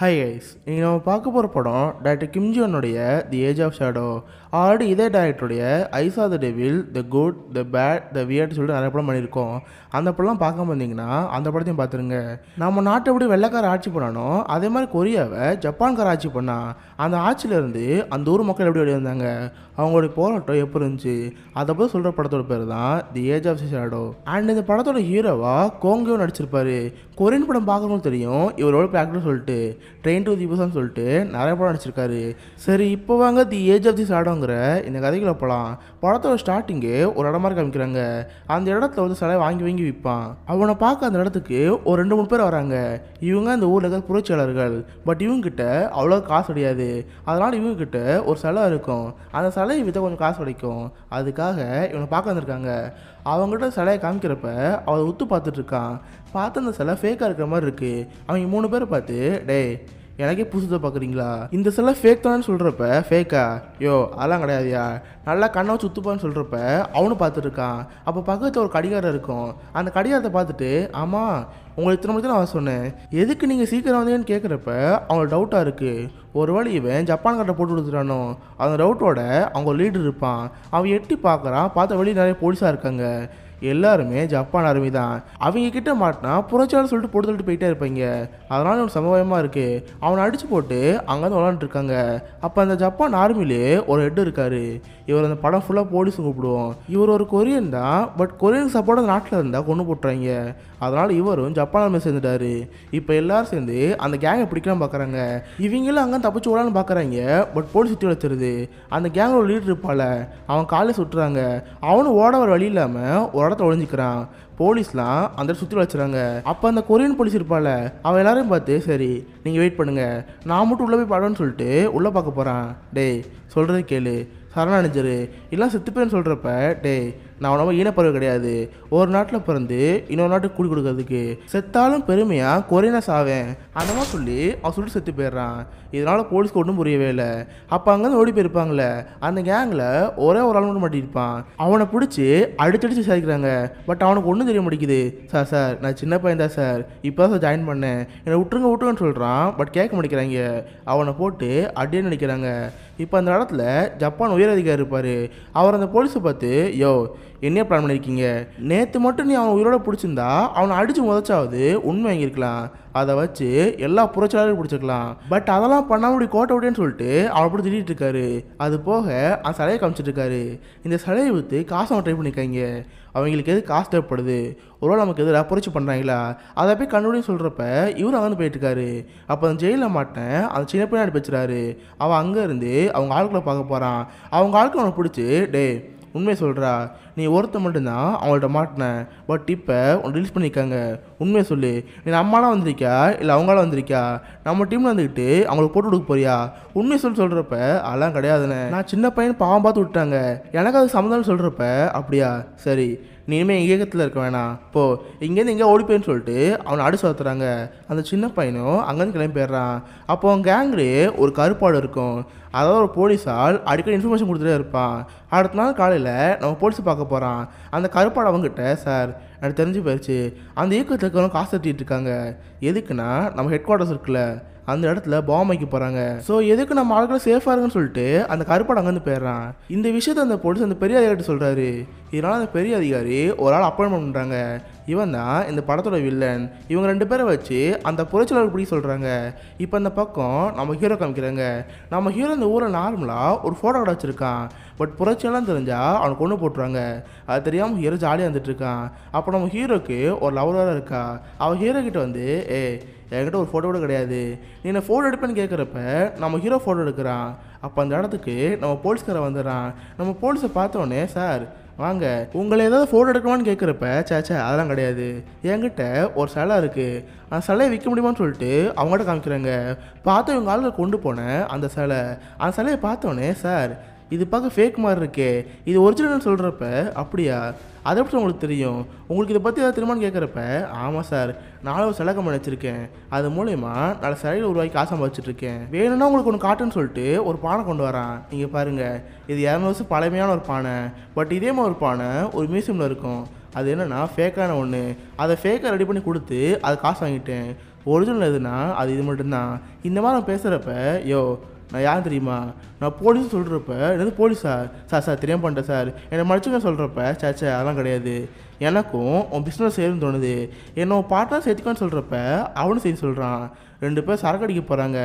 high ice நீங்கள் நம்ம பார்க்க போகிற படம் டேரக்டர் கிம்ஜோனுடைய the age of shadow already இதே டேரக்டருடைய eyes of the devil the good the bad the வியர்ட்னு சொல்லிட்டு நிறைய படம் பண்ணியிருக்கோம் அந்த படம்லாம் பார்க்க வந்தீங்கன்னா அந்த படத்தையும் பார்த்துருங்க நம்ம நாட்டை எப்படி வெள்ளைக்கார ஆட்சி பண்ணணும் அதே மாதிரி கொரியாவை ஜப்பான்கார ஆட்சி பண்ணால் அந்த ஆட்சியிலேருந்து அந்த ஊர் மக்கள் எப்படி வெளியிருந்தாங்க அவங்களுடைய போராட்டம் எப்படி இருந்துச்சு அதை பற்றி சொல்கிற படத்தோட பேர் தான் the age of shadow and இந்த படத்தோட ஹீரோவாக கோங்கோ நடிச்சிருப்பாரு கொரியன் படம் பார்க்கணும்னு தெரியும் இவரோட பிராக்டிஸ் சொல்லிட்டு ட்ரெயின் டு திபுசான்னு சொல்லிட்டு நிறைய படம் நடிச்சிருக்காரு சரி இப்போ வாங்க தி ஏஜ் ஆஃப் தி ஷேடோங்கிற இந்த கதைக்குள்ள போகலாம் படத்தோட ஸ்டார்டிங்கே ஒரு இடமா காமிக்கிறாங்க அந்த இடத்துல வந்து சிலை வாங்கி வாங்கி விற்பான் அவனை பார்க்க அந்த இடத்துக்கு ஒரு ரெண்டு மூணு பேர் வராங்க இவங்க அந்த ஊரில் இருக்கிற புரட்சியாளர்கள் பட் இவங்ககிட்ட அவ்வளோ காசு கிடையாது கிடையாது அதனால் இவங்கக்கிட்ட ஒரு சிலை இருக்கும் அந்த சிலையை விற்ற கொஞ்சம் காசு கிடைக்கும் அதுக்காக இவனை பார்க்க வந்திருக்காங்க அவங்ககிட்ட சிலையை காமிக்கிறப்ப அவளை உத்து பார்த்துட்ருக்கான் பார்த்து அந்த சிலை ஃபேக்காக இருக்கிற மாதிரி இருக்குது அவங்க மூணு பேரை பார்த்து டே எனக்கே புதுசாக பார்க்குறீங்களா இந்த சிலை ஃபேக் தானு சொல்கிறப்ப ஃபேக்கா யோ அதெல்லாம் கிடையாதுயா நல்லா கண்ணை வச்சு உத்துப்பான்னு சொல்கிறப்ப அவனும் பார்த்துட்ருக்கான் அப்போ பக்கத்தில் ஒரு கடிகாரம் இருக்கும் அந்த கடிகாரத்தை பார்த்துட்டு ஆமாம் உங்களுக்கு இத்தனை மணிக்கு நான் சொன்னேன் எதுக்கு நீங்கள் சீக்கிரம் வந்தீங்கன்னு கேட்குறப்ப அவங்களுக்கு டவுட்டாக இருக்குது ஒரு வழி இவன் ஜப்பான் கட்டை போட்டு கொடுத்துட்டானோ அந்த டவுட்டோட அவங்க லீடர் இருப்பான் அவன் எட்டி பார்க்குறான் பார்த்த வழி நிறைய போலீஸாக இருக்காங்க எல்லாருமே ஜப்பான் ஆர்மி தான் அவங்க கிட்ட மாட்டினா புரட்சியாளர் சொல்லிட்டு போட்டு தள்ளிட்டு போயிட்டே இருப்பாங்க அதனால ஒரு சமவாயமாக இருக்குது அவனை அடிச்சு போட்டு அங்கேருந்து விளாண்டுருக்காங்க அப்போ அந்த ஜப்பான் ஆர்மிலே ஒரு ஹெட் இருக்காரு இவர் அந்த படம் ஃபுல்லாக போலீஸ் கூப்பிடுவோம் இவர் ஒரு கொரியன் தான் பட் கொரியன் சப்போர்ட் நாட்டில் இருந்தால் கொண்டு போட்டுறாங்க அதனால் இவரும் ஜப்பான் ஆர்மி சேர்ந்துட்டாரு இப்போ எல்லாரும் சேர்ந்து அந்த கேங்கை பிடிக்கலாம் பார்க்குறாங்க இவங்களும் அங்கே தப்பிச்சு விடலான்னு பார்க்குறாங்க பட் போலீஸ் சுற்றி வச்சிருது அந்த கேங்கோட லீடர் இருப்பால அவன் காலையில் சுட்டுறாங்க அவனும் ஓட வர வழி இல்லாமல் ஒரு இடத்த ஒழிஞ்சிக்கிறான் போலீஸ்லாம் அந்த சுற்றி வச்சுறாங்க அப்போ அந்த கொரியன் போலீஸ் இருப்பால அவன் எல்லாரையும் பார்த்து சரி நீங்கள் வெயிட் பண்ணுங்கள் நான் மட்டும் உள்ளே போய் படம்னு சொல்லிட்டு உள்ளே பார்க்க போகிறான் டேய் சொல்கிறது கேளு சரணானஞ்சரு எல்லாம் செத்துப்பேன்னு சொல்கிறப்ப டே நான் ஒன்றும் ஈனப்பறவை கிடையாது ஒரு நாட்டில் பிறந்து இன்னொரு நாட்டுக்கு கூடி கொடுக்கறதுக்கு செத்தாலும் பெருமையாக குறைனா சாவேன் அந்த மாதிரி சொல்லி அவன் சொல்லிட்டு செத்து போயிடுறான் இதனால் போலீஸ்க்கு ஒன்றும் புரியவே இல்லை அப்போ அங்கேருந்து ஓடி போயிருப்பாங்களே அந்த கேங்கில் ஒரே ஒரு ஆள் மட்டும் மாட்டியிருப்பான் அவனை பிடிச்சி அடிச்சடிச்சு விசாரிக்கிறாங்க பட் அவனுக்கு ஒன்றும் தெரிய மாட்டேங்குது சார் சார் நான் சின்ன பையன் தான் சார் இப்போ தான் சார் ஜாயின் பண்ணேன் என்னை விட்டுருங்க விட்டுருங்கன்னு சொல்கிறான் பட் கேட்க மாட்டேங்கிறாங்க அவனை போட்டு அடியே நினைக்கிறாங்க இப்போ அந்த இடத்துல ஜப்பான் உயர் அதிகாரி இருப்பார் அவர் அந்த போலீஸை பார்த்து யோ என்ன பிளான் பண்ணியிருக்கீங்க நேற்று மட்டும் நீ அவன் உயிரோட பிடிச்சிருந்தா அவனை அடித்து முதச்சாவது உண்மை வாங்கியிருக்கலாம் அதை வச்சு எல்லா புரட்சியாளரும் பிடிச்சிருக்கலாம் பட் அதெல்லாம் முடியும் கோட்டை விடேன்னு சொல்லிட்டு அவனை பிடிச்சி திட்டிருக்காரு அது போக அந்த சலையை காமிச்சிட்டு இருக்காரு இந்த சலையை விற்று காசு அவன் ட்ரை பண்ணியிருக்காங்க அவங்களுக்கு எது காசு தேவைப்படுது வேளை நமக்கு எதிராக புரட்சி பண்ணுறாங்களா அதை போய் கண்ணுடைய சொல்கிறப்ப இவரும் அங்கே போயிட்டுருக்காரு அப்போ அந்த ஜெயிலில் மாட்டேன் அந்த சின்ன பையன் வச்சுறாரு அவன் அங்கேருந்து அவங்க ஆளுக்களை பார்க்க போகிறான் அவங்க ஆளுக்கு அவனை பிடிச்சி டே உண்மையை சொல்கிறா நீ ஒருத்த மட்டும்தான் அவங்கள்ட்ட மாட்டினேன் பட் இப்போ உன்னை ரிலீஸ் பண்ணியிருக்காங்க உண்மையை சொல்லு நீ அம்மாலாம் வந்திருக்கியா இல்லை அவங்களாம் வந்திருக்கியா நம்ம டீம்ல வந்துக்கிட்டு அவங்களுக்கு போட்டு கொடுக்க போறியா உண்மையை சொல்லி சொல்கிறப்ப அதெல்லாம் கிடையாதுண்ணே நான் சின்ன பையன் பாவம் பார்த்து விட்டாங்க எனக்கு அது சம்மந்தம்னு சொல்கிறப்ப அப்படியா சரி நீ இனிமேல் எங்கள் இயக்கத்தில் இருக்க வேணாம் போ இங்கேருந்து எங்கே ஓடி போயின்னு சொல்லிட்டு அவனை அடிச்சு சுத்துறாங்க அந்த சின்ன பையனும் அங்கேருந்து கிளம்பி போயிடுறான் அப்போ அவன் கேங்லேயே ஒரு கருப்பாடு இருக்கும் அதாவது ஒரு போலீஸால் அடிக்கடி இன்ஃபர்மேஷன் கொடுத்துட்டே இருப்பான் அடுத்த நாள் காலையில் நம்ம போலீஸை பார்க்க பார்க்க போகிறான் அந்த அவங்ககிட்ட சார் எனக்கு தெரிஞ்சு போயிடுச்சு அந்த இயக்கத்துக்கு காசு கட்டிகிட்டு இருக்காங்க எதுக்குன்னா நம்ம ஹெட் குவார்ட்டர்ஸ் இருக்குல்ல அந்த இடத்துல பாம் வைக்க போகிறாங்க ஸோ எதுக்கு நம்ம ஆட்கள் சேஃபாக இருக்குன்னு சொல்லிட்டு அந்த கருப்பாடு அங்கேருந்து போயிடுறான் இந்த விஷயத்த அந்த போலீஸ் அந்த பெரிய அதிகாரிட்ட சொல்கிறாரு இதனால் அந்த பெரிய அதிகாரி ஒரு ஆள் அப்பாயின்மெண்ட் பண்ணுறாங்க இவன் தான் இந்த படத்தோட வில்லன் இவங்க ரெண்டு பேரை வச்சு அந்த புரட்சியாளர் பிடிக்க சொல்கிறாங்க இப்போ அந்த பக்கம் நம்ம ஹீரோ காமிக்கிறாங்க நம்ம ஹீரோ இந்த ஊரில் நார்மலாக ஒரு ஃபோட்டோ கடை வச்சுருக்கான் பட் புரட்சியெல்லாம் தெரிஞ்சால் அவனை கொண்டு போட்டுருவாங்க அது தெரியாமல் ஹீரோ ஜாலியாக இருந்துட்டு இருக்கான் அப்போ நம்ம ஹீரோக்கு ஒரு லவ்வராக இருக்கா அவள் ஹீரோ கிட்ட வந்து ஏ என்கிட்ட ஒரு ஃபோட்டோ கூட கிடையாது நீ என்ன ஃபோட்டோ எடுப்பேன்னு கேட்குறப்ப நம்ம ஹீரோ ஃபோட்டோ எடுக்கிறான் அப்போ அந்த இடத்துக்கு நம்ம போலீஸ்காரன் வந்துடுறான் நம்ம போலீஸை பார்த்தோன்னே சார் வாங்க உங்களை ஏதாவது ஃபோட்டோ எடுக்கணும்னு கேட்குறப்ப சேச்சா அதெல்லாம் கிடையாது என்கிட்ட ஒரு சிலை இருக்குது அந்த சிலையை விற்க முடியுமான்னு சொல்லிட்டு அவங்கள்ட்ட காமிக்கிறாங்க பார்த்து இவங்க ஆளுக்கு கொண்டு போனேன் அந்த சிலை அந்த சிலையை பார்த்தோன்னே சார் இது பார்க்க ஃபேக் மாதிரி இருக்கே இது ஒரிஜினல்னு சொல்கிறப்ப அப்படியா அதை பற்றி உங்களுக்கு தெரியும் உங்களுக்கு இதை பற்றி ஏதாவது திரும்பன்னு கேட்குறப்ப ஆமாம் சார் நானும் ஒரு சிலகம் கம்பெனி வச்சுருக்கேன் அது மூலயமா நான் சிலையில் உருவாக்கி காசம் வச்சுட்ருக்கேன் வேணும்னா உங்களுக்கு ஒன்று காட்டுன்னு சொல்லிட்டு ஒரு பானை கொண்டு வரான் நீங்கள் பாருங்கள் இது இரநூறு வருஷம் பழமையான ஒரு பானை பட் இதே மாதிரி ஒரு பானை ஒரு மியூசியமில் இருக்கும் அது என்னென்னா ஃபேக்கான ஒன்று அதை ஃபேக்காக ரெடி பண்ணி கொடுத்து அதை காசு வாங்கிட்டேன் ஒரிஜினல் எதுனா அது இது மட்டும்தான் இந்த மாதிரி நான் பேசுகிறப்ப யோ நான் யார் தெரியுமா நான் போலீஸ் சொல்கிறப்ப என்னது போலீஸா சார் சார் தெரியாமல் பண்ணிட்டேன் சார் என்னை மடிச்சுக்க சொல்கிறப்ப சே அதெல்லாம் கிடையாது எனக்கும் உன் பிஸ்னஸ் செய்யணும்னு தோணுது என்னோட பார்ட்னர் சேர்த்துக்கான்னு சொல்கிறப்ப அவனும் செய்ய சொல்கிறான் ரெண்டு பேர் சரக்கு அடிக்க போகிறாங்க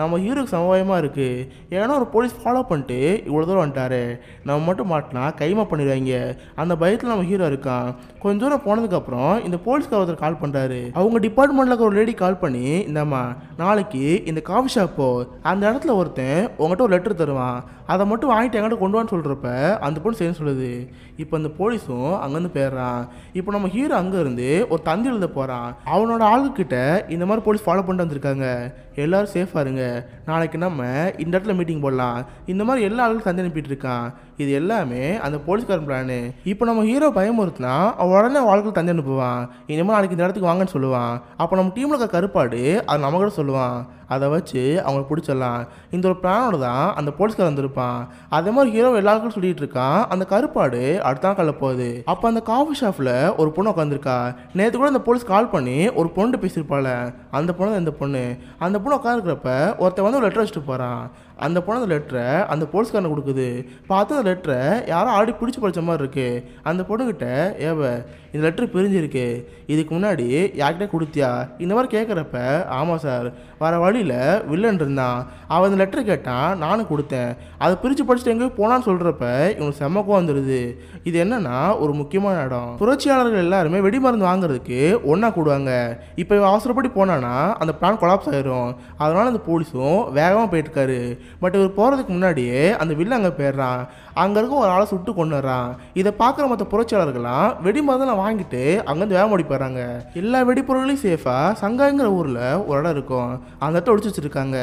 நம்ம ஹீரோக்கு சமவாயமாக இருக்குது ஏன்னா ஒரு போலீஸ் ஃபாலோ பண்ணிட்டு இவ்வளோ தூரம் வந்துட்டாரு நம்ம மட்டும் மாட்டினா கைமா பண்ணிடுவாங்க அந்த பயத்தில் நம்ம ஹீரோ இருக்கான் கொஞ்ச தூரம் போனதுக்கப்புறம் இந்த போலீஸ் ஒருத்தர் கால் பண்ணுறாரு அவங்க டிபார்ட்மெண்ட்டில் ஒரு லேடி கால் பண்ணி இந்தம்மா நாளைக்கு இந்த காஃபி ஷாப்போ அந்த இடத்துல ஒருத்தன் உங்கள்கிட்ட ஒரு லெட்டர் தருவான் அதை மட்டும் வாங்கிட்டு எங்கிட்ட கொண்டு வான்னு சொல்கிறப்ப அந்த பொண்ணு சரின்னு சொல்லுது இப்போ அந்த போலீஸும் அங்கேருந்து போயிடுறான் இப்போ நம்ம ஹீரோ அங்கேருந்து ஒரு தந்தி எழுத போகிறான் அவனோட ஆளுக்கிட்ட இந்த மாதிரி போலீஸ் ஃபாலோ பண்ணிட்டு வந்திருக்காங்க எல்லோரும் சேஃபாக இருங்க நாளைக்கு நம்ம இந்த இடத்துல மீட்டிங் போடலாம் இந்த மாதிரி எல்லா ஆளுக்கும் தந்தி அனுப்பிட்டு இருக்கான் இது எல்லாமே அந்த போலீஸ்காரன் பிளானு இப்போ நம்ம ஹீரோ பயமுறுத்தினா அவன் உடனே வாழ்க்கை தந்தி அனுப்புவான் இனிமேல் நாளைக்கு இந்த இடத்துக்கு வாங்கன்னு சொல்லுவான் அப்போ நம்ம டீமில் இருக்க கருப்பாடு அது நம்ம கூட சொல்லுவான் அதை வச்சு அவங்களை பிடிச்சிடலாம் இந்த ஒரு பிளானோட தான் அந்த போலீஸ்காரன் வந்திருப்பான் அதே மாதிரி ஹீரோ எல்லாருக்கும் சொல்லிட்டு இருக்கான் அந்த கருப்பாடு அடுத்த நாள் கல்ல போகுது அப்போ அந்த காஃபி ஷாப்பில் ஒரு பொண்ணு உட்காந்துருக்கா நேற்று கூட அந்த போலீஸ் கால் பண்ணி ஒரு பொண்ணு பேசியிருப்பாள் அந்த பொண்ணு தான் இந்த பொண்ணு அந்த பொண்ணு உட்காந்துருக்கிறப்ப ஒருத்தன் வந்து ஒரு லெட்டர் வச்சுட்டு போகிறான் அந்த பொண்ணு அந்த லெட்டரை அந்த போலீஸ்காரனை கொடுக்குது பார்த்து அந்த லெட்டரை யாரோ ஆல்ரெடி பிடிச்சி படித்த மாதிரி இருக்குது அந்த பொண்ணுக்கிட்ட ஏவ இந்த லெட்ரு பிரிஞ்சிருக்கு இதுக்கு முன்னாடி யார்கிட்ட கொடுத்தியா இந்த மாதிரி கேட்குறப்ப ஆமாம் சார் வர வழியில் வில்லன் இருந்தான் அவன் இந்த லெட்டர் கேட்டான் நானும் கொடுத்தேன் அதை பிரித்து படிச்சுட்டு எங்கே போனான்னு சொல்கிறப்ப இவனுக்கு செம்மக்கம் வந்துடுது இது என்னென்னா ஒரு முக்கியமான இடம் புரட்சியாளர்கள் எல்லாருமே வெடி மருந்து வாங்குறதுக்கு ஒன்றா கூடுவாங்க இப்போ இவன் அவசரப்படி போனான்னா அந்த பிளான் கொலாப்ஸ் ஆயிரும் அதனால் அந்த போலீஸும் வேகமாக போயிட்டுருக்காரு பட் இவர் போகிறதுக்கு முன்னாடியே அந்த வில்லு அங்கே போயிடுறான் அங்கே இருக்க ஒரு ஆளை சுட்டு கொண்டுறான் இதை பார்க்குற மற்ற புரட்சியாளர்கள்லாம் வெடி வாங்கிட்டு அங்கேருந்து வேகமடி போயிடுறாங்க எல்லா வெடிப்பொருளையும் சேஃபாக சங்காய்ங்கிற ஊரில் ஒரு இடம் இருக்கும் அந்த இடத்த ஒடிச்சு வச்சுருக்காங்க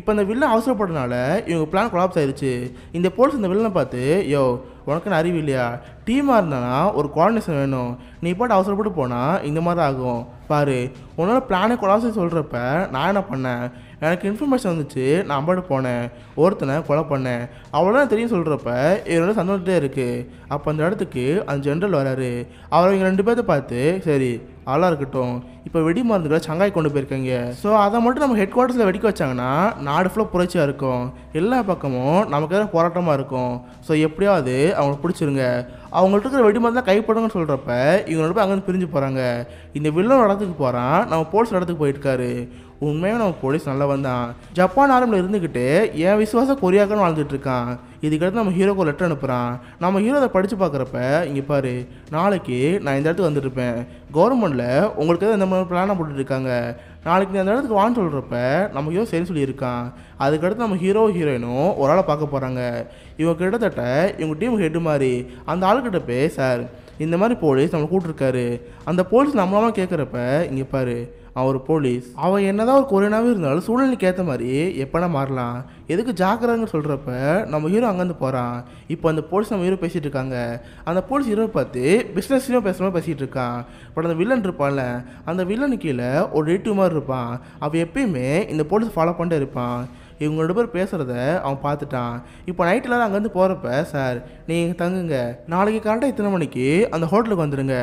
இப்போ அந்த வில்லு அவசரப்பட்டனால இவங்க பிளான் கொலாப்ஸ் ஆயிடுச்சு இந்த போலீஸ் இந்த வில்லனை பார்த்து யோ உனக்குன்னு அறிவு இல்லையா டீமாக இருந்தானா ஒரு கோஆர்டினேஷன் வேணும் நீ போட்டு அவசரப்பட்டு போனால் இந்த மாதிரி ஆகும் பாரு உன்னோட பிளானை கொலாப்ஸ் சொல்கிறப்ப நான் என்ன பண்ணேன் எனக்கு இன்ஃபர்மேஷன் வந்துச்சு நான் அம்பாடு போனேன் ஒருத்தனை கொலை பண்ணேன் அவ்வளோதான் தெரியும் சொல்கிறப்ப இவரோட சந்தோஷத்தே இருக்குது அப்போ அந்த இடத்துக்கு அந்த ஜென்ரல் வராரு அவர் இவங்க ரெண்டு பேர்த்த பார்த்து சரி ஆளாக இருக்கட்டும் இப்போ வெடி மருந்துகளை சங்காய் கொண்டு போயிருக்கீங்க ஸோ அதை மட்டும் நம்ம ஹெட் குவார்ட்டர்ஸில் வெடிக்க வச்சாங்கன்னா நாடு ஃபுல்லாக புரட்சியாக இருக்கும் எல்லா பக்கமும் நமக்கு எதாவது போராட்டமாக இருக்கும் ஸோ எப்படியாவது அவங்களுக்கு பிடிச்சிருங்க அவங்கள்ட்ட இருக்கிற வெடி மருந்தான் கைப்படுங்கன்னு சொல்கிறப்ப இவங்களோட போய் அங்கேருந்து பிரிஞ்சு போகிறாங்க இந்த வில்லன் இடத்துக்கு போகிறான் நம்ம போலீஸ் இடத்துக்கு போயிருக்காரு உண்மையாக நம்ம போலீஸ் நல்லா வந்தான் ஜப்பான் ஆரம்பில் இருந்துக்கிட்டு என் விசுவாசம் கொரியாக்கன்னு வாழ்ந்துட்டு இருக்கான் இதுக்கடுத்து நம்ம ஹீரோக்கு லெட்டர் அனுப்புகிறான் நம்ம ஹீரோ அதை படித்து பார்க்குறப்ப இங்கே பாரு நாளைக்கு நான் இந்த இடத்துக்கு வந்துட்டுருப்பேன் கவர்மெண்ட்டில் உங்களுக்கு எதாவது இந்த மாதிரி பிளானாக போட்டுட்ருக்காங்க நாளைக்கு அந்த இடத்துக்கு வான்னு சொல்கிறப்ப நம்ம ஹீரோ சரி சொல்லியிருக்கான் அதுக்கடுத்து நம்ம ஹீரோ ஹீரோயினும் ஒரு ஆளை பார்க்க போகிறாங்க இவங்க கிட்டத்தட்ட இவங்க டீம் ஹெட்டு மாதிரி அந்த ஆளுக்கிட்ட போய் சார் இந்த மாதிரி போலீஸ் நம்மளை கூப்பிட்டுருக்காரு அந்த போலீஸ் நம்மளாம் கேட்குறப்ப இங்கே பாரு அவன் ஒரு போலீஸ் அவன் என்னதான் ஒரு கொரோனாவே இருந்தாலும் சூழ்நிலைக்கு ஏற்ற மாதிரி எப்போனா மாறலாம் எதுக்கு ஜாக்கிரதைன்னு சொல்கிறப்ப நம்ம ஹீரோ அங்கேருந்து போகிறான் இப்போ அந்த போலீஸ் நம்ம ஹீரோ பேசிகிட்டு இருக்காங்க அந்த போலீஸ் ஹீரோ பார்த்து பிஸ்னஸ்லையும் மாதிரி பேசிகிட்டு இருக்கான் பட் அந்த வில்லன் இருப்பான்ல அந்த வில்லனு கீழே ஒரு டேட்டு மாதிரி இருப்பான் அவன் எப்பயுமே இந்த போலீஸ் ஃபாலோ பண்ணிட்டு இருப்பான் இவங்க ரெண்டு பேர் பேசுகிறத அவன் பார்த்துட்டான் இப்போ நைட்டில் அங்கேருந்து போகிறப்ப சார் நீங்கள் தங்குங்க நாளைக்கு கரெக்டாக இத்தனை மணிக்கு அந்த ஹோட்டலுக்கு வந்துடுங்க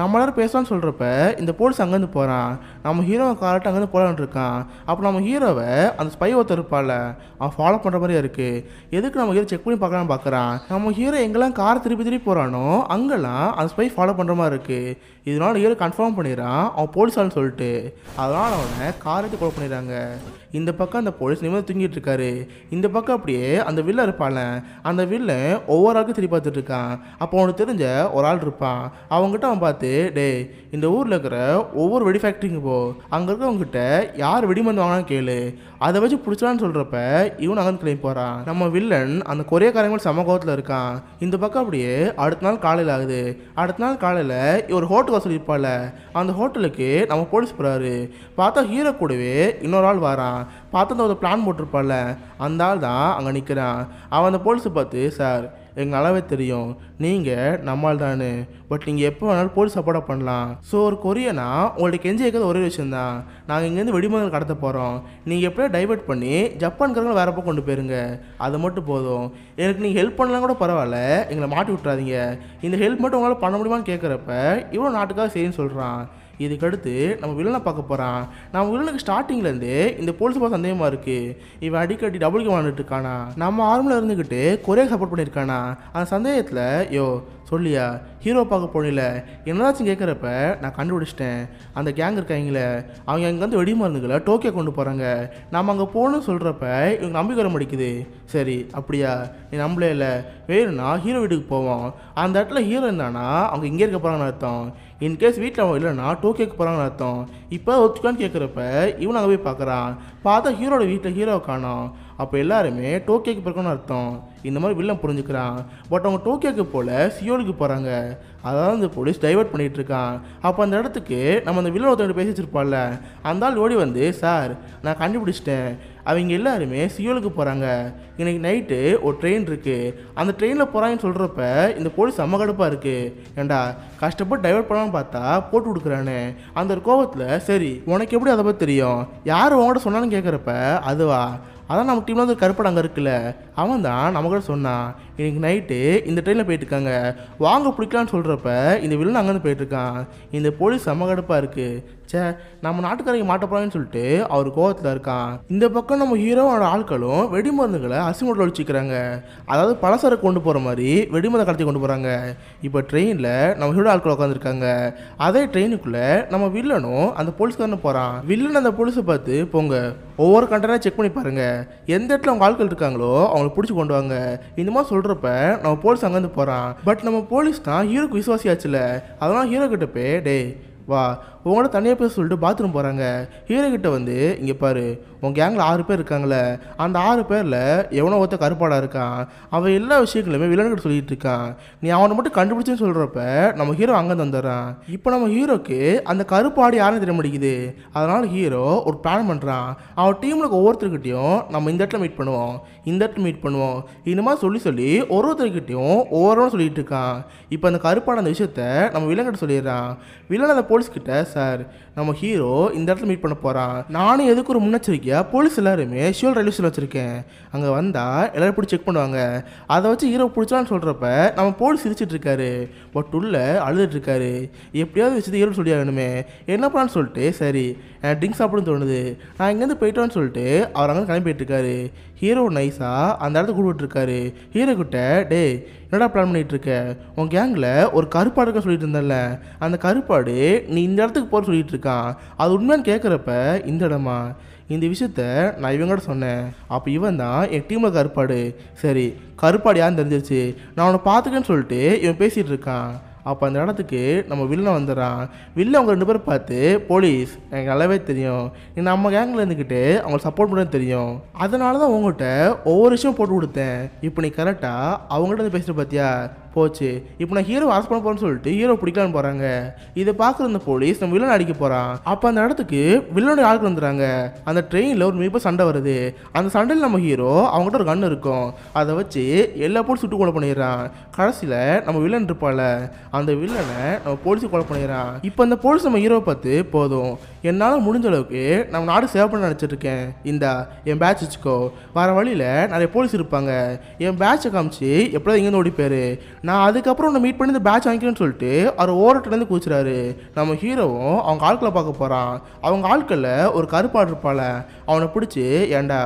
நம்மளாரும் பேசலாம்னு சொல்கிறப்ப இந்த போலீஸ் அங்கேருந்து போகிறான் நம்ம ஹீரோ கரெக்டாக அங்கேருந்து போகலான் இருக்கான் அப்போ நம்ம ஹீரோவை அந்த ஸ்பை ஒருத்தர் இருப்பாள் அவன் ஃபாலோ பண்ணுற மாதிரியே இருக்குது எதுக்கு நம்ம ஹீரோ செக் பண்ணி பார்க்கலான்னு பார்க்குறான் நம்ம ஹீரோ எங்கெல்லாம் கார் திருப்பி திருப்பி போகிறானோ அங்கெல்லாம் அந்த ஸ்பை ஃபாலோ பண்ணுற மாதிரி இருக்குது இதனால் ஹீரோ கன்ஃபார்ம் பண்ணிடுறான் அவன் போலீஸான்னு சொல்லிட்டு அதனால் அவனை காரை எடுத்து கொலை பண்ணிடுறாங்க இந்த பக்கம் அந்த போலீஸ் நிமிடம் தூங்கி தூங்கிட்டு இருக்காரு இந்த பக்கம் அப்படியே அந்த வில்ல இருப்பான்ல அந்த வில்ல ஒவ்வொரு ஆளுக்கும் திரும்பி பார்த்துட்டு இருக்கான் அப்போ அவனுக்கு தெரிஞ்ச ஒரு ஆள் இருப்பான் அவங்ககிட்ட அவன் பார்த்து டே இந்த ஊரில் இருக்கிற ஒவ்வொரு வெடி ஃபேக்ட்ரிக்கு போ அங்கே கிட்ட யார் வெடிமருந்து வாங்கினான்னு கேளு அதை வச்சு பிடிச்சலான்னு சொல்கிறப்ப இவன் அகன் கிளம்பி போகிறான் நம்ம வில்லன் அந்த காரங்கள் சம கோபத்தில் இருக்கான் இந்த பக்கம் அப்படியே அடுத்த நாள் காலையில் ஆகுது அடுத்த நாள் காலையில் ஒரு ஹோட்டல் இருப்பாள் அந்த ஹோட்டலுக்கு நம்ம போலீஸ் போகிறாரு பார்த்தா ஹீரோ கூடவே இன்னொரு ஆள் வரான் பார்த்தா அந்த ஒரு பிளான் போட்டிருப்பாள் அந்த ஆள் தான் அங்கே நிற்கிறான் அவன் அந்த போலீஸை பார்த்து சார் எங்கள் நல்லாவே தெரியும் நீங்கள் நம்மால் தான் பட் நீங்கள் எப்போ வேணாலும் போலீஸ் சப்போர்ட்டாக பண்ணலாம் ஸோ ஒரு கொரியனா உங்கள்ட்ட கெஞ்சி இருக்கிறது ஒரே விஷயம் தான் நாங்கள் இங்கேருந்து வெடிமங்கள் கடத்த போகிறோம் நீங்கள் எப்படியோ டைவெர்ட் பண்ணி ஜப்பான்காரங்களை வேறப்போ கொண்டு போயிருங்க அது மட்டும் போதும் எனக்கு நீங்கள் ஹெல்ப் பண்ணலாம் கூட பரவாயில்ல எங்களை மாட்டி விட்றாதீங்க இந்த ஹெல்ப் மட்டும் உங்களால் பண்ண முடியுமான்னு கேட்குறப்ப இவ்வளோ நாட்டுக்காக செய்யுன்னு சொல்கிறான் இதுக்கடுத்து நம்ம வில்லனை பார்க்க போகிறான் நம்ம வில்லனுக்கு ஸ்டார்டிங்லேருந்து இந்த போலீஸ் பார்த்து சந்தேகமாக இருக்குது இவன் அடிக்கடி டபுள் கேம் விளாண்டுட்டு இருக்கானா நம்ம ஆர்மில் இருந்துக்கிட்டு கொரியா சப்போர்ட் பண்ணியிருக்கானா அந்த சந்தேகத்தில் யோ சொல்லியா ஹீரோ பார்க்க போனில என்னதாச்சும் கேட்குறப்ப நான் கண்டுபிடிச்சிட்டேன் அந்த கேங் இருக்காங்களே அவங்க அங்கேருந்து வெடி மருந்துகளை டோக்கியோ கொண்டு போகிறாங்க நம்ம அங்கே போகணும்னு சொல்கிறப்ப இவங்க நம்பிக்கை வர முடிக்குது சரி அப்படியா நீ நம்பளே இல்லை வேணும்னா ஹீரோ வீட்டுக்கு போவோம் அந்த இடத்துல ஹீரோ இருந்தானா அவங்க இங்கே இருக்க போகிறாங்கன்னு அர்த்தம் இன்கேஸ் வீட்டில் அவன் இல்லைன்னா டோக்கியோக்கு போகிறாங்கன்னு அர்த்தம் இப்போ ஒத்துக்கான்னு கேட்குறப்ப இவன் அங்கே போய் பார்க்குறான் பார்த்தா ஹீரோட வீட்டில் ஹீரோ காணும் அப்போ எல்லாருமே டோக்கியோக்கு பிறக்கணும்னு அர்த்தம் இந்த மாதிரி வில்லம் புரிஞ்சுக்கிறான் பட் அவங்க டோக்கியோக்கு போல் சியோலுக்கு போகிறாங்க அதாவது இந்த போலீஸ் டைவெர்ட் பண்ணிகிட்டு இருக்கான் அப்போ அந்த இடத்துக்கு நம்ம அந்த வில்லன் ஒருத்தர் பேசி வச்சிருப்பான்ல அந்த ஆள் ஓடி வந்து சார் நான் கண்டுபிடிச்சிட்டேன் அவங்க எல்லாருமே சியோலுக்கு போகிறாங்க இன்றைக்கி நைட்டு ஒரு ட்ரெயின் இருக்குது அந்த ட்ரெயினில் போகிறாங்கன்னு சொல்கிறப்ப இந்த போலீஸ் செம்ம கடுப்பாக இருக்குது ஏண்டா கஷ்டப்பட்டு டைவர்ட் பண்ணான்னு பார்த்தா போட்டு கொடுக்குறானே அந்த ஒரு கோபத்தில் சரி உனக்கு எப்படி அதை பற்றி தெரியும் யார் உங்கள்கிட்ட சொன்னான்னு கேட்குறப்ப அதுவா அதான் நம்ம டீமில் வந்து கருப்பட கருப்படம் அங்கே இருக்குல்ல அவன் தான் கூட சொன்னான் இன்றைக்கி நைட்டு இந்த ட்ரெயினில் போயிட்டுருக்காங்க வாங்க பிடிக்கலான்னு சொல்கிறப்ப இந்த வில்லன் அங்கேருந்து போயிட்டுருக்கான் இந்த போலீஸ் செம்ம கடுப்பாக இருக்குது சே நம்ம நாட்டுக்காரங்க மாட்டப்போறாங்கன்னு சொல்லிட்டு அவர் கோவத்தில் இருக்கான் இந்த பக்கம் நம்ம ஹீரோவோட ஆட்களும் வெடிமருந்துகளை அசிமோட்டில் ஒழிச்சிக்கிறாங்க அதாவது பலசரை கொண்டு போகிற மாதிரி வெடிமருந்து கடத்தி கொண்டு போகிறாங்க இப்போ ட்ரெயினில் நம்ம ஹீரோ ஆட்கள் உட்காந்துருக்காங்க அதே ட்ரெயினுக்குள்ளே நம்ம வில்லனும் அந்த போலீஸ்காரனு போகிறான் வில்லன் அந்த போலீஸை பார்த்து போங்க ஒவ்வொரு கண்டனாக செக் பண்ணி பாருங்கள் எந்த இடத்துல அவங்க ஆட்கள் இருக்காங்களோ அவங்கள பிடிச்சி கொண்டு வாங்க இந்த மாதிரி சொல்கிறப்ப நம்ம போலீஸ் அங்கேருந்து போகிறான் பட் நம்ம போலீஸ் தான் ஹீரோக்கு விசுவாசியாச்சுல அதெல்லாம் ஹீரோ கிட்ட போய் டே வா உங்களோட தனியாக பேச சொல்லிட்டு பாத்ரூம் போகிறாங்க ஹீரோ கிட்ட வந்து இங்கே பாரு உன் கேங்கில் ஆறு பேர் இருக்காங்களே அந்த ஆறு பேரில் எவனோ ஒருத்த கருப்பாடாக இருக்கான் அவன் எல்லா விஷயங்களுமே வில்லன்கிட்ட சொல்லிட்டு இருக்கான் நீ அவனை மட்டும் கண்டுபிடிச்சுன்னு சொல்கிறப்ப நம்ம ஹீரோ அங்கே தந்துடுறான் இப்போ நம்ம ஹீரோக்கு அந்த கருப்பாடு யாரும் தெரிய மாட்டேங்குது அதனால் ஹீரோ ஒரு பிளான் பண்ணுறான் அவன் டீமில் ஒவ்வொருத்தர்கிட்டையும் நம்ம இந்த இடத்துல மீட் பண்ணுவோம் இந்த இடத்துல மீட் பண்ணுவோம் இந்த மாதிரி சொல்லி சொல்லி ஒரு ஒருத்தர்கிட்டையும் ஒவ்வொருவனும் சொல்லிகிட்டு இருக்கான் இப்போ அந்த கருப்பாடு அந்த விஷயத்த நம்ம வில்லங்கிட்ட சொல்லிடுறான் வில்லன் அந்த போலீஸ்கிட்ட சார் நம்ம ஹீரோ இந்த இடத்துல மீட் பண்ண போகிறான் நானும் எதுக்கு ஒரு முன்னெச்சரிக்கையாக போலீஸ் எல்லாருமே ஷியூல் ரயில்வே ஸ்டேஷன் வச்சுருக்கேன் அங்கே வந்தால் எல்லோரும் பிடிச்சி செக் பண்ணுவாங்க அதை வச்சு ஹீரோ பிடிச்சான்னு சொல்கிறப்ப நம்ம போலீஸ் சிரிச்சிட்டு இருக்காரு பட் உள்ள அழுதுட்டு இருக்காரு எப்படியாவது வச்சுட்டு ஹீரோ சொல்லி ஆகணுமே என்ன பண்ணான்னு சொல்லிட்டு சரி எனக்கு ட்ரிங்க் சாப்பிடுன்னு தோணுது நான் இங்கேருந்து போயிட்டோன்னு சொல்லிட்டு அவர் அங்கே கிளம்பிட்டு இருக்காரு ஹீரோ நைஸாக அந்த இடத்துக்கு கூப்பிட்டுருக்காரு ஹீரோ கிட்ட டே என்னடா பிளான் பண்ணிகிட்ருக்க உன் கேங்கில் ஒரு கருப்பாடு இருக்க சொல்லிட்டு இருந்தல அந்த கருப்பாடு நீ இந்த இடத்துக்கு போகிற சொல்லிட்டு இருக்கான் அது உண்மையானு கேட்குறப்ப இந்த இடமா இந்த விஷயத்த நான் இவங்கள்ட்ட சொன்னேன் அப்போ இவன் தான் என் டீமில் கருப்பாடு சரி கருப்பாடு யாருன்னு தெரிஞ்சிருச்சு நான் உன்னை பார்த்துக்கேன்னு சொல்லிட்டு இவன் பேசிகிட்டு இருக்கான் அப்போ அந்த இடத்துக்கு நம்ம வில்லன் வந்துடுறான் வில்லன் அவங்க ரெண்டு பேரும் பார்த்து போலீஸ் எனக்கு நல்லாவே தெரியும் நீ நம்ம கேங்கில் இருந்துக்கிட்டு அவங்களை சப்போர்ட் பண்ண தெரியும் அதனால தான் உங்கள்கிட்ட ஒவ்வொரு விஷயம் போட்டு கொடுத்தேன் இப்போ நீ கரெக்டாக அவங்கள்ட்ட பேசுகிற பார்த்தியா போச்சு இப்போ நான் ஹீரோ அரெஸ்ட் பண்ண போறேன்னு சொல்லிட்டு ஹீரோ பிடிக்கலான்னு போறாங்க இதை பார்க்குற இந்த போலீஸ் நம்ம வில்லன் அடிக்க போறான் அப்போ அந்த இடத்துக்கு வில்லனுடைய ஆட்கள் வந்துடுறாங்க அந்த ட்ரெயினில் ஒரு மிகப்பெரிய சண்டை வருது அந்த சண்டையில் நம்ம ஹீரோ அவங்ககிட்ட ஒரு கன் இருக்கும் அதை வச்சு எல்லா போலீஸ் சுட்டு கொலை பண்ணிடுறான் கடைசியில் நம்ம வில்லன் இருப்பால அந்த வில்லனை நம்ம போலீஸுக்கு கொலை பண்ணிடுறான் இப்போ அந்த போலீஸ் நம்ம ஹீரோவை பார்த்து போதும் என்னால் முடிஞ்ச அளவுக்கு நம்ம நாடு சேவை பண்ண நினச்சிட்ருக்கேன் இந்தா என் பேட்ச் வச்சுக்கோ வர வழியில் நிறைய போலீஸ் இருப்பாங்க என் பேட்சை காமிச்சு எப்படியாவது இங்கேருந்து ஓடி போயிரு நான் அதுக்கப்புறம் உன்னை மீட் பண்ணி இந்த பேட்ச் வாங்கிக்கிறேன்னு சொல்லிட்டு அவர் ஓரட்டிலேருந்து கூச்சுறாரு நம்ம ஹீரோவும் அவங்க ஆட்களை பார்க்க போகிறான் அவங்க ஆட்களில் ஒரு கருப்பாடு இருப்பாள் அவனை பிடிச்சி ஏண்டா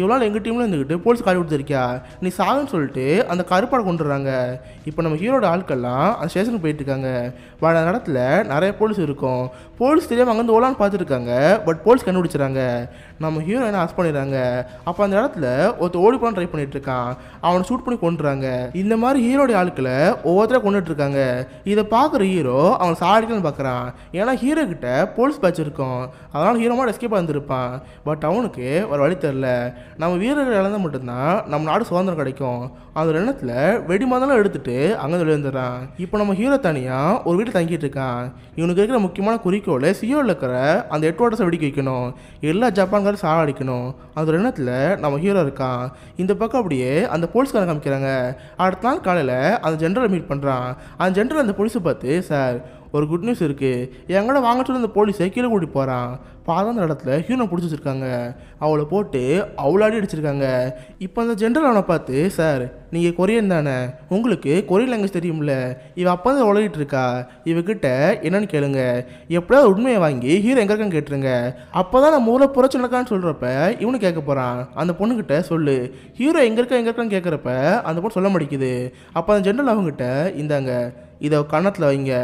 இவ்வளோ நாள் எங்கள் டீமில் இருந்துக்கிட்டு போலீஸ் காரி கொடுத்துருக்கியா நீ சாகுன்னு சொல்லிட்டு அந்த கருப்பாடை கொண்டுடுறாங்க இப்போ நம்ம ஹீரோட ஆட்கள்லாம் அந்த ஸ்டேஷனுக்கு போயிட்டுருக்காங்க வட நேரத்தில் நிறைய போலீஸ் இருக்கும் போலீஸ் தெரியாமல் அங்கேருந்து ஓலான்னு பார்த்துருக்காங்க பட் போலீஸ் கண்டுபிடிச்சிறாங்க நம்ம ஹீரோ என்ன ஆஸ் பண்ணிடுறாங்க அப்போ அந்த இடத்துல ஒருத்தர் ஓடி போன ட்ரை பண்ணிகிட்ருக்கான் அவனை ஷூட் பண்ணி கொண்டுறாங்க இந்த மாதிரி ஹீரோடைய ஆட்களை ஒவ்வொருத்தராக கொண்டுட்ருக்காங்க இதை பார்க்குற ஹீரோ அவன் சாடிக்கலாம்னு பார்க்குறான் ஏன்னா ஹீரோ கிட்ட போலீஸ் பேட்ச் இருக்கும் அதனால் ஹீரோ மாதிரி எஸ்கேப் பட் அவனுக்கு ஒரு வழி தெரில நம்ம வீரர்கள் இழந்தால் மட்டும்தான் நம்ம நாடு சுதந்திரம் கிடைக்கும் அந்த எண்ணத்தில் வெடிமதெல்லாம் எடுத்துகிட்டு அங்கே விழுந்துடுறான் இப்போ நம்ம ஹீரோ தனியாக ஒரு வீட்டில் தங்கிட்டு இருக்கான் இவனுக்கு இருக்கிற முக்கியமான குறிக்கோள் சியோவில் இருக்கிற அந்த ஹெட்வார்ட்டர்ஸை வெடிக்க வைக்கணும் எல்லா ஜப்பான்காரும் அடிக்கணும் அந்த எண்ணத்தில் நம்ம ஹீரோ இருக்கான் இந்த பக்கம் அப்படியே அந்த போலீஸ்காரன் காமிக்கிறாங்க அடுத்த நாள் காலையில் அந்த ஜென்ரலை மீட் பண்ணுறான் அந்த ஜென்ரல் அந்த போலீஸை பார்த்து சார் ஒரு குட் நியூஸ் இருக்குது என் கூட வாங்க சொல்லி அந்த போலீஸை கீழே கூட்டி போகிறான் பாதாந்த இடத்துல ஹீரோனை பிடிச்சி வச்சுருக்காங்க அவளை போட்டு அவ்வளோ அடிச்சிருக்காங்க இப்போ அந்த ஜென்ரல் அவனை பார்த்து சார் நீங்கள் கொரியன் தானே உங்களுக்கு கொரிய லாங்குவேஜ் தெரியும்ல இவ அப்போ தான் உலகிட்டு இருக்கா இவகிட்ட என்னன்னு கேளுங்க எப்படியாவது உண்மையை வாங்கி ஹீரோ எங்கே இருக்கான்னு கேட்டுருங்க அப்போ தான் நம்ம ஊரில் புறச்சு நடக்கான்னு சொல்கிறப்ப இவனு கேட்க போகிறான் அந்த பொண்ணுக்கிட்ட சொல்லு ஹீரோ எங்கே இருக்கா எங்கே இருக்கான்னு கேட்குறப்ப அந்த பொண்ணு சொல்ல மாட்டேங்குது அப்போ அந்த ஜென்ரல் அவங்ககிட்ட இந்தாங்க இதை கன்னத்தில் வைங்க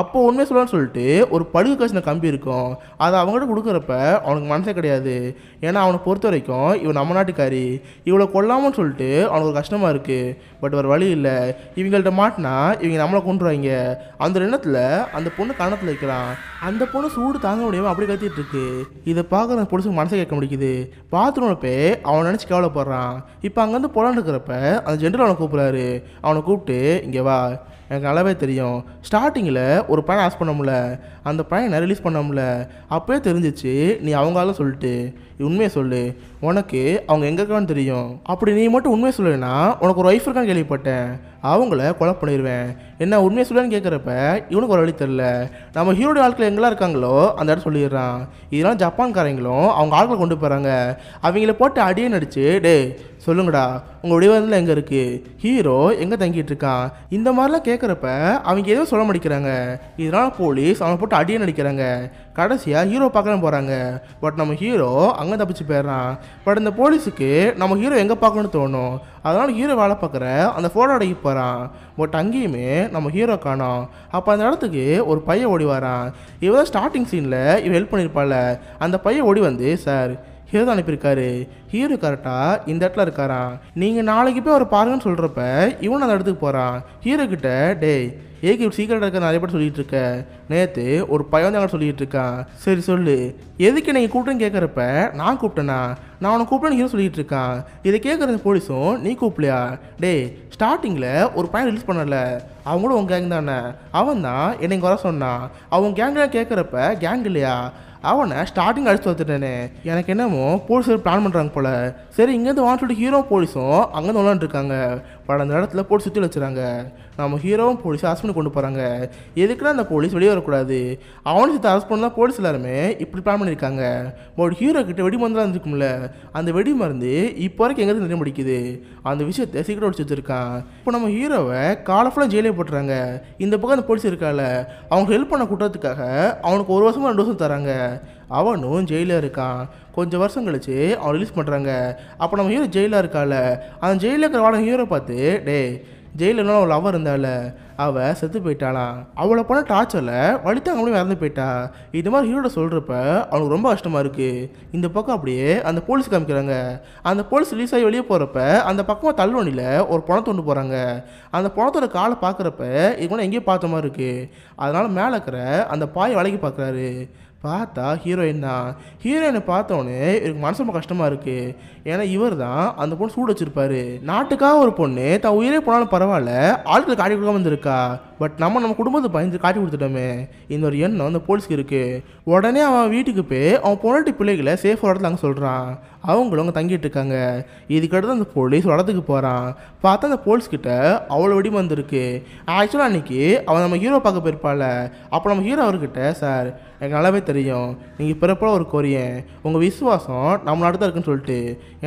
அப்போ உண்மையை சொல்லலாம்னு சொல்லிட்டு ஒரு படுகு காசின கம்பி இருக்கும் அதை அவங்ககிட்ட கொடுக்குறப்ப அவனுக்கு மனசே கிடையாது ஏன்னா அவனை பொறுத்த வரைக்கும் இவன் நம்ம நாட்டுக்காரி இவ்வளோ கொல்லாமன்னு சொல்லிட்டு அவனுக்கு ஒரு கஷ்டமாக இருக்குது பட் ஒரு வழி இல்லை இவங்கள்ட்ட மாட்டினா இவங்க நம்மளை கொண்டுருவாங்க அந்த எண்ணத்தில் அந்த பொண்ணு கன்னத்தில் வைக்கிறான் அந்த பொண்ணு சூடு தாங்க முடியாமல் அப்படி கத்திட்டு இருக்கு இதை பார்க்குற அந்த மனசை கேட்க முடியுது பார்த்துனப்பே அவன் நினச்சி கவலைப்படுறான் இப்போ அங்கேருந்து போலான்னு இருக்கிறப்ப அந்த ஜென்ரல் அவனை கூப்பிட்றாரு அவனை கூப்பிட்டு இங்கே வா எனக்கு நல்லாவே தெரியும் ஸ்டார்டிங்கில் ஒரு பையனை ஆஸ் பண்ண முடியல அந்த பையன் ரிலீஸ் பண்ணோம்ல அப்போயே தெரிஞ்சிச்சு நீ அவங்களால சொல்லிட்டு உண்மையை சொல்லு உனக்கு அவங்க எங்கே இருக்கான்னு தெரியும் அப்படி நீ மட்டும் உண்மையை சொல்லுன்னா உனக்கு ஒரு ஒய்ஃப் இருக்கான்னு கேள்விப்பட்டேன் அவங்கள கொலை பண்ணிடுவேன் என்ன உண்மையை சொல்லுன்னு கேட்குறப்ப இவனுக்கு ஒரு வழி தெரில நம்ம ஹீரோட ஆட்கள் எங்கெல்லாம் இருக்காங்களோ அந்த இடம் சொல்லிடுறான் இதெல்லாம் ஜப்பான்காரங்களும் அவங்க ஆட்களை கொண்டு போகிறாங்க அவங்கள போட்டு அடியே நடிச்சு டே சொல்லுங்கடா உங்கள் வடிவத்தில் எங்கே இருக்குது ஹீரோ எங்கே தங்கிட்டு இருக்கான் இந்த மாதிரிலாம் கேட்குறப்ப அவங்க எதுவும் சொல்ல மாட்டேங்கிறாங்க இதனால் போலீஸ் அவனை போட்டு போட்டு அடியே நடிக்கிறாங்க கடைசியாக ஹீரோ பார்க்கலாம் போகிறாங்க பட் நம்ம ஹீரோ அங்கே தப்பிச்சு போயிடுறான் பட் இந்த போலீஸுக்கு நம்ம ஹீரோ எங்கே பார்க்கணும்னு தோணும் அதனால் ஹீரோ வேலை பார்க்குற அந்த ஃபோட்டோ அடிக்க போகிறான் பட் அங்கேயுமே நம்ம ஹீரோ காணோம் அப்போ அந்த இடத்துக்கு ஒரு பையன் ஓடி வரான் இவன் ஸ்டார்டிங் சீனில் இவன் ஹெல்ப் பண்ணியிருப்பாள் அந்த பையன் ஓடி வந்து சார் ஹீரோ தான் அனுப்பியிருக்காரு ஹீரோ கரெக்டாக இந்த இடத்துல இருக்காரா நீங்கள் நாளைக்கு போய் அவரை பாருங்கன்னு சொல்கிறப்ப இவன் அந்த இடத்துக்கு போகிறான் ஹீரோ கிட்ட டேய் ஏகே சீக்கிரம் இருக்க நிறைய பேர் சொல்லிட்டு இருக்க நேற்று ஒரு பையன் தான் சொல்லிட்டு இருக்கான் சரி சொல்லு எதுக்கு நீங்கள் கூப்பிட்டுன்னு கேட்குறப்ப நான் கூப்பிட்டேனா நான் உனக்கு கூப்பிட்டேன்னு ஹீரோ சொல்லிட்டு இருக்கான் இதை கேட்குற போலீஸும் நீ கூப்பிடலையா டே ஸ்டார்டிங்கில் ஒரு பையன் ரிலீஸ் பண்ணல கூட உன் கேங் தானே அவன் தான் என்னை வர சொன்னான் அவன் கேங்கெலாம் கேட்குறப்ப கேங் இல்லையா அவனை ஸ்டார்டிங் அடிச்சு வந்துட்டேனே எனக்கு என்னமோ போலீஸ் பிளான் பண்ணுறாங்க போல சரி இங்கேருந்து வான்னு சொல்லிட்டு ஹீரோ போலீஸும் அங்கேருந்து விளாண்டுருக்காங்க அந்த இடத்துல போட்டு சுற்றி வச்சுறாங்க நம்ம ஹீரோவும் போலீஸ் ஹாஸ்பிட்டல் கொண்டு போகிறாங்க எதுக்குன்னா அந்த போலீஸ் வெளியே வரக்கூடாது அவனும் சுற்றி அரெஸ்ட் பண்ணால் போலீஸ் எல்லாருமே இப்படி பிளான் பண்ணியிருக்காங்க ஒரு ஹீரோ கிட்ட வெடி மருந்துலாம் இருந்துக்கும்ல அந்த வெடி மருந்து இப்போ வரைக்கும் எங்கேருந்து நிறைய முடிக்குது அந்த விஷயத்தை சீக்கிரம் ஒடிச்சு வச்சுருக்கான் இப்போ நம்ம ஹீரோவை காலஃபுல்லாக ஜெயிலே போட்டுறாங்க இந்த பக்கம் அந்த போலீஸ் இருக்கால அவனுக்கு ஹெல்ப் பண்ண கூட்டத்துக்காக அவனுக்கு ஒரு வருஷமாக ரெண்டு வருஷம் தராங்க அவனும் ஜெயிலில் இருக்கான் கொஞ்சம் வருஷம் கழிச்சு அவன் ரிலீஸ் பண்ணுறாங்க அப்போ நம்ம ஹீரோ ஜெயிலாக இருக்கால அந்த ஜெயிலில் இருக்கிற வாட ஹீரோ பார்த்து டே ஜெயிலில் அவள் லவ் இருந்தால அவள் செத்து போயிட்டாளாம் அவளை போன டார்ச்சரில் வலித்தாங்க முடியும் இறந்து போயிட்டா இது மாதிரி ஹீரோட சொல்கிறப்ப அவனுக்கு ரொம்ப கஷ்டமாக இருக்குது இந்த பக்கம் அப்படியே அந்த போலீஸ் காமிக்கிறாங்க அந்த போலீஸ் ரிலீஸ் ஆகி வெளியே போகிறப்ப அந்த பக்கமாக தள்ளுவண்டியில் ஒரு பணத்தை ஒன்று போகிறாங்க அந்த பணத்தோட காலை பார்க்குறப்ப இது கூட எங்கேயோ பார்த்த மாதிரி இருக்குது அதனால் மேலே இருக்கிற அந்த பாய் வளைக்கி பார்க்குறாரு பார்த்தா ஹீரோயின் தான் ஹீரோயினை பார்த்தோன்னே எனக்கு மனசு ரொம்ப கஷ்டமாக இருக்குது ஏன்னா இவர் தான் அந்த பொண்ணு சூடு வச்சுருப்பாரு நாட்டுக்காக ஒரு பொண்ணு தான் உயிரே போனாலும் பரவாயில்ல ஆட்கள் காட்டி கொடுக்காம வந்திருக்கா பட் நம்ம நம்ம குடும்பத்தை பயந்து காட்டி கொடுத்துட்டோமே இந்த ஒரு எண்ணம் அந்த போலீஸ்க்கு இருக்குது உடனே அவன் வீட்டுக்கு போய் அவன் பொண்டாட்டி பிள்ளைகளை சேஃப் இடத்துல அங்கே சொல்கிறான் அவங்களும் அங்கே தங்கிட்டு இருக்காங்க இதுக்கடுத்து அந்த போலீஸ் இடத்துக்கு போகிறான் பார்த்தா அந்த போலீஸ்கிட்ட அவ்வளோ வெடி வந்திருக்கு ஆக்சுவலாக அன்றைக்கி அவன் நம்ம ஹீரோ பார்க்க போயிருப்பாள் அப்போ நம்ம ஹீரோ அவர்கிட்ட சார் எனக்கு நல்லாவே தெரியும் நீங்கள் பிறப்போல ஒரு கொரியன் உங்கள் விசுவாசம் நம்ம நாட்டு தான் இருக்குன்னு சொல்லிட்டு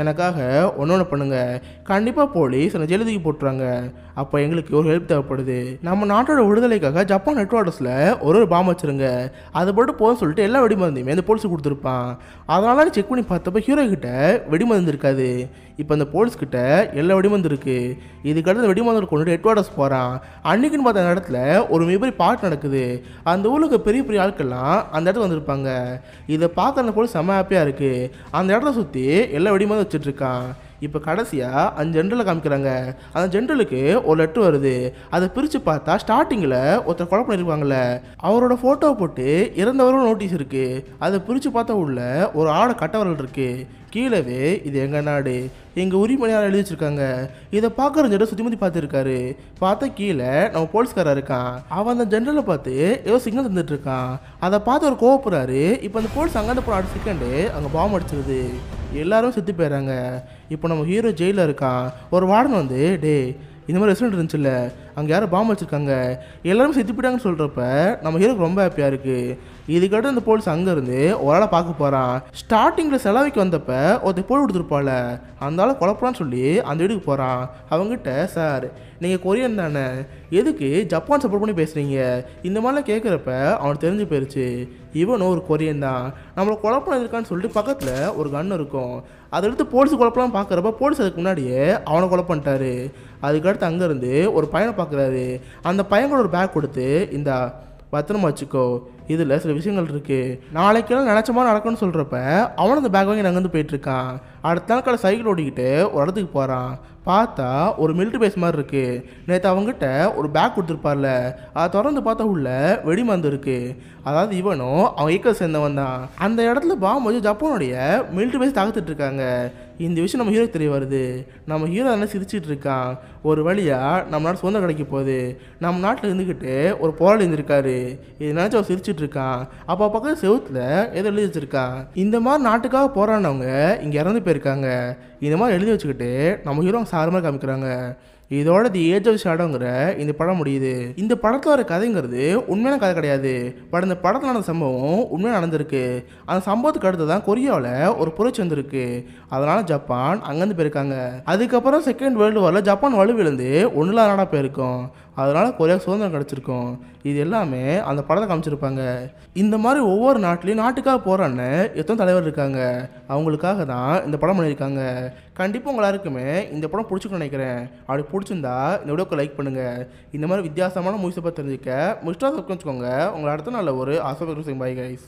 எனக்காக ஒன்று ஒன்று பண்ணுங்கள் கண்டிப்பாக போலீஸ் என்னை ஜெயலலிதாக்கு போட்டுறாங்க அப்போ எங்களுக்கு ஒரு ஹெல்ப் தேவைப்படுது நம்ம நாட்டோட விடுதலைக்காக ஜப்பான் ஹெட்வார்டர்ஸில் ஒரு ஒரு பாம்பு வச்சுருங்க அதை போட்டு போக சொல்லிட்டு எல்லா வெடிமருந்தையுமே அந்த போலீஸ் கொடுத்துருப்பான் அதனால செக் பண்ணி பார்த்தப்ப ஹீரோ கிட்ட வெடிமருந்து இருக்காது இப்போ அந்த கிட்ட எல்லா வெடிமருந்து இருக்கு இதுக்கடுத்து வெடிமருந்து கொண்டுட்டு ஹெட்வார்டர்ஸ் போகிறான் அன்னைக்குன்னு பார்த்த இடத்துல ஒரு மிகப்பெரிய பாட்டு நடக்குது அந்த ஊருக்கு பெரிய பெரிய ஆட்கள்லாம் அந்த இடத்துக்கு வந்திருப்பாங்க இதை பார்த்த அந்த போலீஸ் செம்ம ஹாப்பியாக இருக்குது அந்த இடத்த சுற்றி எல்லா வெடிமருந்து வச்சுட்ருக்கான் இப்போ கடைசியாக அந்த ஜென்ரலை காமிக்கிறாங்க அந்த ஜென்ரலுக்கு ஒரு லெட்ரு வருது அதை பிரித்து பார்த்தா ஸ்டார்டிங்கில் ஒருத்தர் கொலை பண்ணியிருப்பாங்கல்ல அவரோட ஃபோட்டோவை போட்டு இறந்தவரும் நோட்டீஸ் இருக்குது அதை பிரித்து பார்த்தா உள்ள ஒரு ஆடை கட்டவரல் இருக்குது கீழவே இது எங்கள் நாடு எங்கள் உரிமையாளர் எழுதி வச்சுருக்காங்க இதை பார்க்குற ஜென்ரல் சுத்தி முத்தி பார்த்துருக்காரு பார்த்தா கீழே நம்ம போலீஸ்காராக இருக்கான் அவன் அந்த ஜென்ரலை பார்த்து ஏதோ சிக்னல் தந்துட்டு இருக்கான் அதை பார்த்து ஒரு கோவப்படுறாரு இப்போ அந்த போலீஸ் அங்கே போன அடுத்த செகண்டு அங்கே பாம்பு அடிச்சிருது எல்லாரும் செத்து போயிடறாங்க இப்போ நம்ம ஹீரோ ஜெயிலில் இருக்கான் ஒரு வார்டன் வந்து டே இந்த மாதிரி ரெஸ்டாரண்ட் இருந்துச்சுல்ல அங்கே யாரும் பாம்பு வச்சுருக்காங்க எல்லாரும் செத்து போயிட்டாங்கன்னு சொல்கிறப்ப நம்ம ஹீரோக்கு ரொம்ப ஹாப்பியாக இருக்குது இதுக்கிட்ட அந்த போலீஸ் அங்கேருந்து ஒரு ஆளை பார்க்க போகிறான் ஸ்டார்டிங்கில் செலவைக்கு வந்தப்ப ஒருத்தர் போல் கொடுத்துருப்பால அந்த ஆள் குழப்பலான்னு சொல்லி அந்த வீட்டுக்கு போகிறான் அவங்ககிட்ட சார் நீங்கள் கொரியன் தானே எதுக்கு ஜப்பான் சப்போர்ட் பண்ணி பேசுகிறீங்க இந்த மாதிரிலாம் கேட்குறப்ப அவனுக்கு தெரிஞ்சு போயிடுச்சு இவனும் ஒரு கொரியன் தான் நம்மளை குழப்பம் இருக்கான்னு சொல்லிட்டு பக்கத்தில் ஒரு கன் இருக்கும் அதை எடுத்து போலீஸ் குழப்பலாம் பார்க்குறப்ப போலீஸ் அதுக்கு முன்னாடியே அவனை குழப்பிட்டாரு அதுக்கடுத்து அங்கேருந்து ஒரு பையனை பார்க்குறாரு அந்த பையன் கூட ஒரு பேக் கொடுத்து இந்த பத்திரமா வச்சுக்கோ இதில் சில விஷயங்கள் இருக்குது நாளைக்கெல்லாம் நினச்ச மாதிரி நடக்கும்னு சொல்கிறப்ப அவனும் அந்த பேக் வாங்கி நாங்கள் வந்து போயிட்டுருக்கான் அடுத்த நாள் காலை சைக்கிள் ஓடிக்கிட்டு ஒரு இடத்துக்கு போகிறான் பார்த்தா ஒரு மில்ட்ரி பேஸ் மாதிரி இருக்குது நேற்று அவங்ககிட்ட ஒரு பேக் கொடுத்துருப்பார்ல அதை திறந்து பார்த்தா உள்ள மருந்து இருக்குது அதாவது இவனும் அவன் ஈக்கல் சேர்ந்தவன் தான் அந்த இடத்துல பாம்பு வச்சு ஜப்பானுடைய மில்ட்ரி பேஸ் தாக்கத்துட்டு இருக்காங்க இந்த விஷயம் நம்ம ஹீரோக்கு தெரிய வருது நம்ம ஹீரோ அதெல்லாம் சிரிச்சுட்டு இருக்கான் ஒரு வழியாக நம்ம நாடு சொந்த கிடைக்க போகுது நம்ம நாட்டில் இருந்துக்கிட்டு ஒரு போராளி இருந்திருக்காரு இது நினச்சி அவன் சிரிச்சுட்டு இருக்கான் அப்போ பக்கத்து செவுத்தில் எதை எழுதி வச்சிருக்கான் இந்த மாதிரி நாட்டுக்காக போராடினவங்க இங்கே இறந்து போயிருக்காங்க இந்த மாதிரி எழுதி வச்சுக்கிட்டு நம்ம ஹீரோ சாரமாக காமிக்கிறாங்க இதோட தி ஏஜ் ஆஃப் ஷேடோங்கிற இந்த படம் முடியுது இந்த படத்தில் வர கதைங்கிறது உண்மையான கதை கிடையாது பட் இந்த படத்தில் நடந்த சம்பவம் உண்மையாக நடந்திருக்கு அந்த சம்பவத்துக்கு அடுத்து தான் கொரியாவில் ஒரு புரட்சி வந்திருக்கு அதனால் ஜப்பான் அங்கேருந்து போயிருக்காங்க அதுக்கப்புறம் செகண்ட் வேர்ல்டு வாரில் ஜப்பான் வலுவிழுந்து ஒன்றில் நாடாக போயிருக்கோம் அதனால் கொரியா சுதந்திரம் கிடச்சிருக்கும் இது எல்லாமே அந்த படத்தை காமிச்சிருப்பாங்க இந்த மாதிரி ஒவ்வொரு நாட்டிலையும் நாட்டுக்காக போகிறான்னு எத்தனை தலைவர் இருக்காங்க அவங்களுக்காக தான் இந்த படம் பண்ணியிருக்காங்க கண்டிப்பாக உங்களாருக்குமே இந்த படம் பிடிச்சிக்கணும்னு நினைக்கிறேன் அப்படி பிடிச்சிருந்தா இந்த வீடியோக்கு லைக் பண்ணுங்கள் இந்த மாதிரி வித்தியாசமான மூவிஸை பற்றி தெரிஞ்சுக்க முஸ்டாக வச்சுக்கோங்க உங்களை அடுத்த நாளில் ஒரு ஆசை பாய் கைஸ்